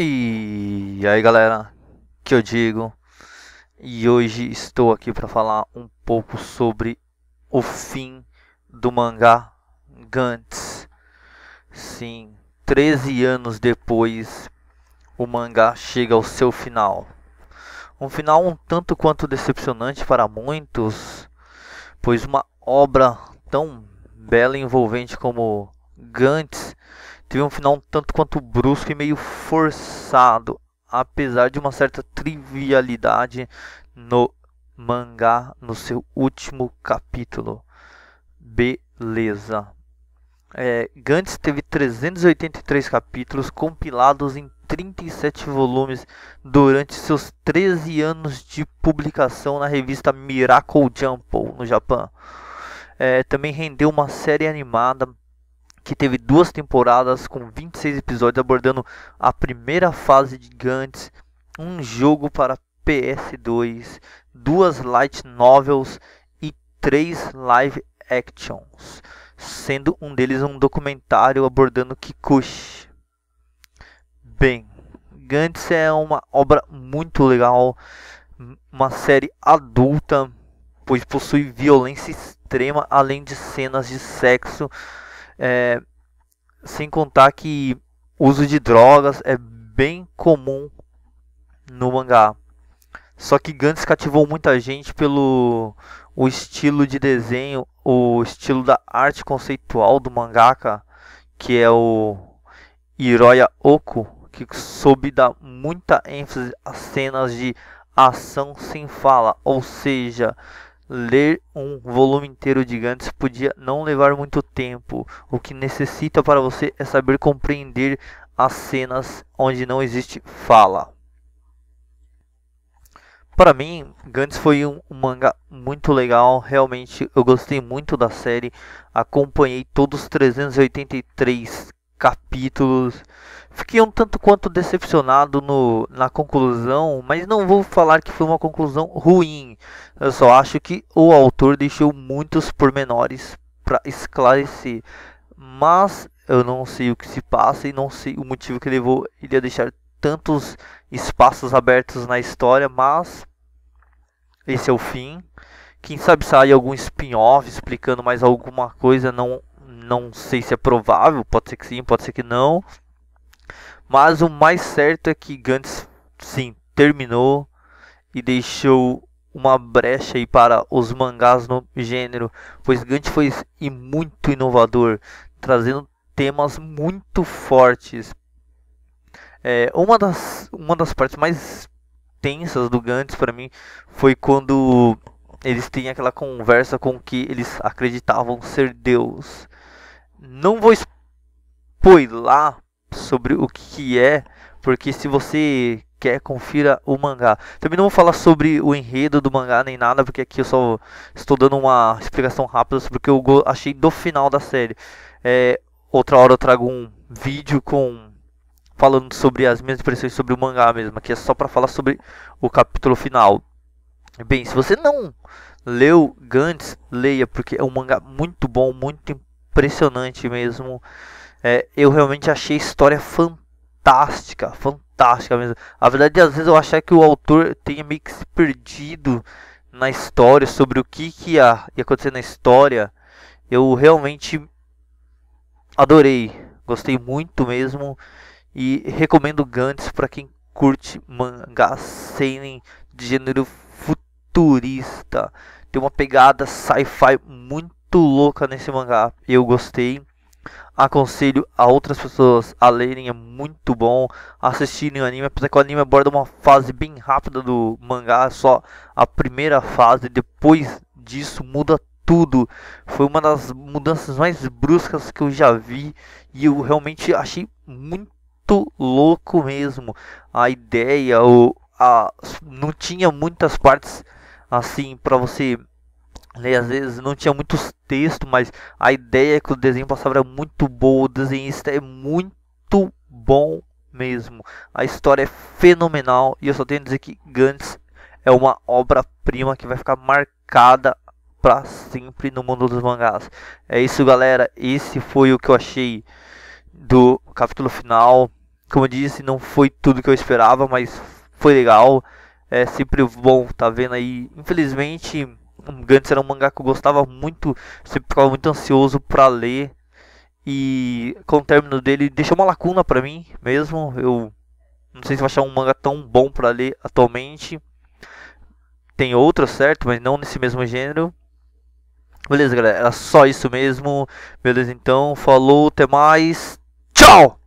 E aí galera, que eu digo, e hoje estou aqui para falar um pouco sobre o fim do mangá Gantz. Sim, 13 anos depois, o mangá chega ao seu final. Um final um tanto quanto decepcionante para muitos, pois uma obra tão bela e envolvente como Gantz teve um final um tanto quanto brusco e meio forçado, apesar de uma certa trivialidade no mangá no seu último capítulo. Beleza. É, Gantz teve 383 capítulos compilados em 37 volumes durante seus 13 anos de publicação na revista Miracle Jump no Japão. É, também rendeu uma série animada que teve duas temporadas com 26 episódios abordando a primeira fase de Gantz, um jogo para PS2, duas light novels e três live actions, sendo um deles um documentário abordando Kikuchi. Bem, Gantz é uma obra muito legal, uma série adulta, pois possui violência extrema além de cenas de sexo é, sem contar que uso de drogas é bem comum no mangá. Só que Gantz cativou muita gente pelo o estilo de desenho, o estilo da arte conceitual do mangaka, que é o Hiroya Oku, que soube dar muita ênfase às cenas de ação sem fala, ou seja, Ler um volume inteiro de Gantz podia não levar muito tempo. O que necessita para você é saber compreender as cenas onde não existe fala. Para mim, Gantz foi um, manga muito legal. Realmente, eu gostei muito da série. Acompanhei todos os 383 capítulos. Fiquei um tanto quanto decepcionado no, na conclusão, mas não vou falar que foi uma conclusão ruim. Eu só acho que o autor deixou muitos pormenores para esclarecer. Mas eu não sei o que se passa e não sei o motivo que levou ele a deixar tantos espaços abertos na história, mas esse é o fim. Quem sabe sair algum spin-off explicando mais alguma coisa, não, não sei se é provável, pode ser que sim, pode ser que não. Mas o mais certo é que Gantz sim terminou e deixou uma brecha aí para os mangás no gênero, pois Gantz foi muito inovador, trazendo temas muito fortes. É, uma, das, uma das partes mais tensas do Gantz para mim foi quando eles têm aquela conversa com que eles acreditavam ser Deus. Não vou spoiler sobre o que é, porque se você quer, confira o mangá. Também não vou falar sobre o enredo do mangá nem nada, porque aqui eu só estou dando uma explicação rápida sobre o que eu achei do final da série. É, outra hora eu trago um vídeo com falando sobre as minhas impressões sobre o mangá mesmo, aqui é só para falar sobre o capítulo final. Bem, se você não leu Gantz, leia, porque é um mangá muito bom, muito impressionante mesmo é, eu realmente achei a história fantástica, fantástica mesmo. A verdade, é às vezes eu achei que o autor tenha meio que se perdido na história, sobre o que, que ia, ia acontecer na história. Eu realmente adorei, gostei muito mesmo e recomendo Gantz para quem curte mangá seinen de gênero futurista. Tem uma pegada sci-fi muito louca nesse mangá. Eu gostei. Aconselho a outras pessoas a lerem, é muito bom assistirem o anime, apesar que o anime aborda uma fase bem rápida do mangá, só a primeira fase, depois disso muda tudo. Foi uma das mudanças mais bruscas que eu já vi e eu realmente achei muito louco mesmo a ideia, o, a, não tinha muitas partes assim para você né, às vezes não tinha muitos textos, mas a ideia é que o desenho passava era muito boa, o desenhista é muito bom mesmo. A história é fenomenal e eu só tenho a dizer que Gantz é uma obra-prima que vai ficar marcada para sempre no mundo dos mangás. É isso, galera. Esse foi o que eu achei do capítulo final. Como eu disse, não foi tudo que eu esperava, mas foi legal. É sempre bom tá vendo aí. Infelizmente, Gantz era um mangá que eu gostava muito, sempre ficava muito ansioso para ler. E com o término dele deixou uma lacuna para mim mesmo. Eu não sei se vou achar um mangá tão bom para ler atualmente. Tem outro, certo? Mas não nesse mesmo gênero. Beleza, galera. Era só isso mesmo. Beleza, então. Falou, até mais. Tchau!